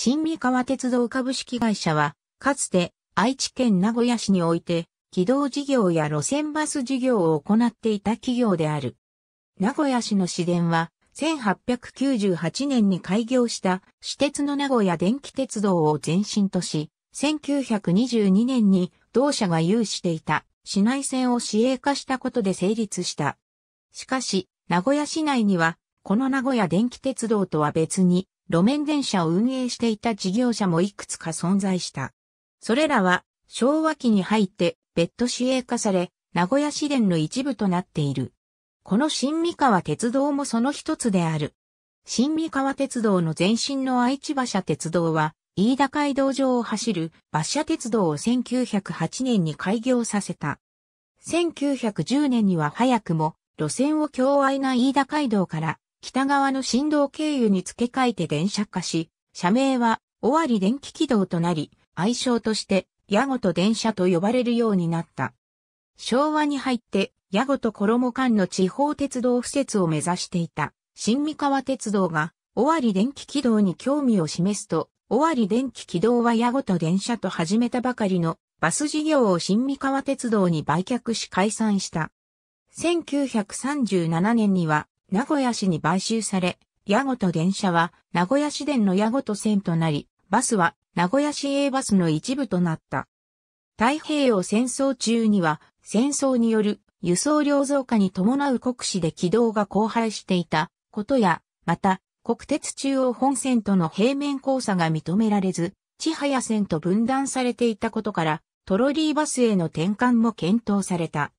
新三河鉄道株式会社は、かつて愛知県名古屋市において、軌道事業や路線バス事業を行っていた企業である。名古屋市の市電は、1898年に開業した私鉄の名古屋電気鉄道を前身とし、1922年に同社が有していた市内線を市営化したことで成立した。しかし、名古屋市内には、この名古屋電気鉄道とは別に、路面電車を運営していた事業者もいくつか存在した。それらは昭和期に入って別途市営化され、名古屋市電の一部となっている。この新三河鉄道もその一つである。新三河鉄道の前身の愛知馬車鉄道は、飯田街道上を走る馬車鉄道を1908年に開業させた。1910年には早くも路線を共愛な飯田街道から北側の振動経由に付け替えて電車化し、社名は、尾張電気軌道となり、愛称として、矢後と電車と呼ばれるようになった。昭和に入って、矢後と衣間の地方鉄道敷設を目指していた、新三河鉄道が、尾張電気軌道に興味を示すと、尾張電気軌道は矢後と電車と始めたばかりの、バス事業を新三河鉄道に売却し解散した。1937年には、名古屋市に買収され、矢後と電車は名古屋市電の矢後と線となり、バスは名古屋市営バスの一部となった。太平洋戦争中には戦争による輸送量増加に伴う国士で軌道が荒廃していたことや、また国鉄中央本線との平面交差が認められず、千早線と分断されていたことから、トロリーバスへの転換も検討された。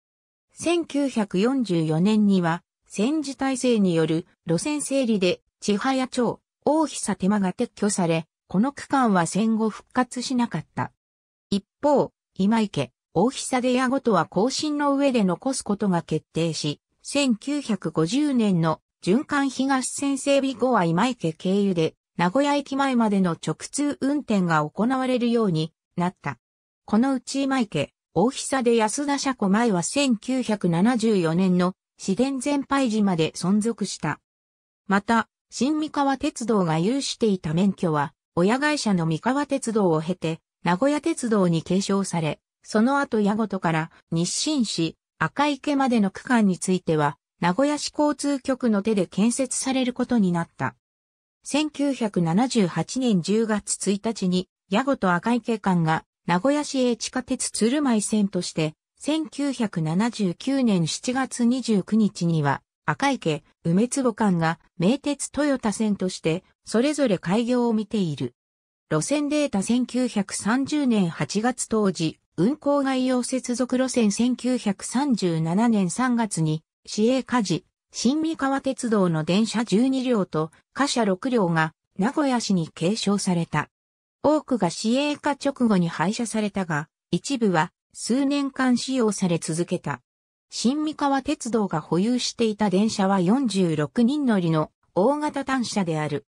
1944年には戦時体制による路線整理で、千早町、大久手間が撤去され、この区間は戦後復活しなかった。一方、今池、大久出屋ごとは更新の上で残すことが決定し、1950年の循環東線整備後は今池経由で、名古屋駅前までの直通運転が行われるようになった。このうち今池、大久出安田車庫前は1974年の自然全廃時まで存続した。また、新三河鉄道が有していた免許は、親会社の三河鉄道を経て、名古屋鉄道に継承され、その後矢事から日清市赤池までの区間については、名古屋市交通局の手で建設されることになった。1978年10月1日に、矢後赤池間が名古屋市営地下鉄鶴舞線として1979年7月29日には、赤池、梅坪間が名鉄豊田線としてそれぞれ開業を見ている。路線データ1930年8月当時、運行概要接続路線1937年3月に市営火事、新三河鉄道の電車12両と貨車6両が名古屋市に継承された。多くが市営化直後に廃車されたが、一部は数年間使用され続けた。新三河鉄道が保有していた電車は46人乗りの大型単車である。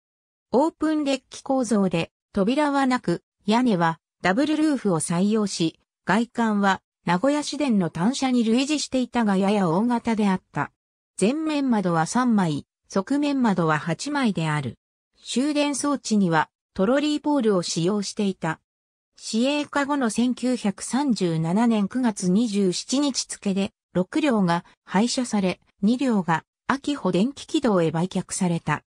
オープンデッキ構造で扉はなく屋根はダブルルーフを採用し、外観は名古屋市電の単車に類似していたがやや大型であった。前面窓は3枚、側面窓は8枚である。終電装置にはトロリーポールを使用していた。市営化後の1937年9月27日付で、6両が廃車され、2両が秋保電気軌道へ売却された。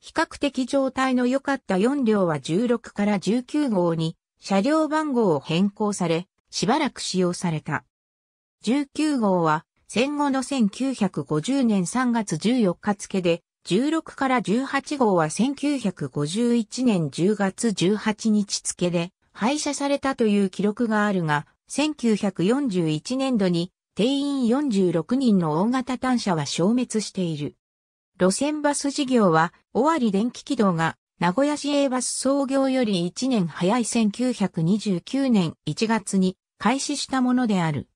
比較的状態の良かった4両は16から19号に車両番号を変更され、しばらく使用された。19号は戦後の1950年3月14日付で、16から18号は1951年10月18日付で、廃車されたという記録があるが、1941年度に定員46人の大型単車は消滅している。路線バス事業は、尾張電気軌道が、名古屋市営バス創業より1年早い1929年1月に開始したものである。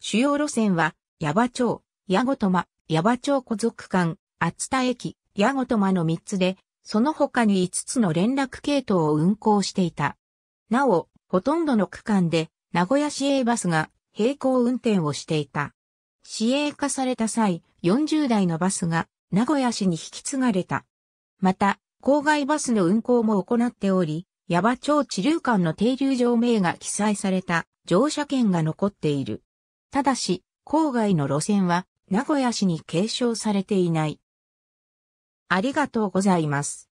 主要路線は、矢場町、矢後間、矢場町古族間、厚田駅、矢後間の3つで、その他に5つの連絡系統を運行していた。なお、ほとんどの区間で名古屋市営バスが並行運転をしていた。市営化された際、40台のバスが名古屋市に引き継がれた。また、郊外バスの運行も行っており、矢場町地流間の停留場名が記載された乗車券が残っている。ただし、郊外の路線は名古屋市に継承されていない。ありがとうございます。